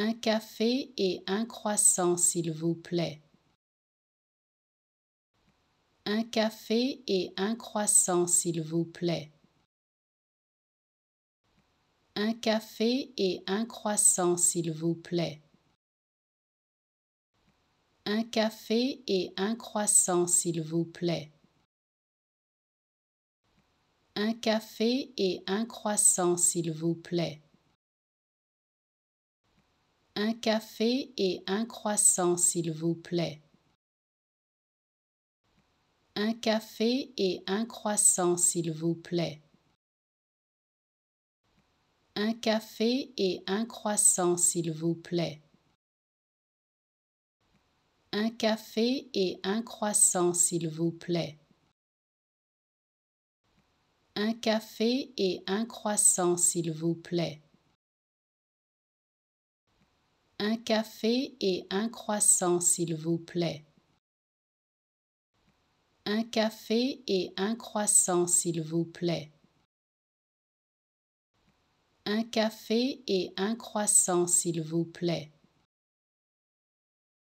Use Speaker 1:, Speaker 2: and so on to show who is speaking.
Speaker 1: un café et un croissant, s'il vous plaît. Un café et un croissant, s'il vous plaît. Un café et un croissant, s'il vous plaît. Un café et un croissant, s'il vous plaît. Un café et un croissant, s'il vous plaît un café et un croissant, s'il vous plaît. Un café et un croissant, s'il vous plaît. Un café et un croissant, s'il vous plaît. Un café et un croissant, s'il vous plaît. Un café et un croissant, s'il vous plaît un café et un croissant, s'il vous plaît. Un café et un croissant, s'il vous plaît. Un café et un croissant, s'il vous plaît.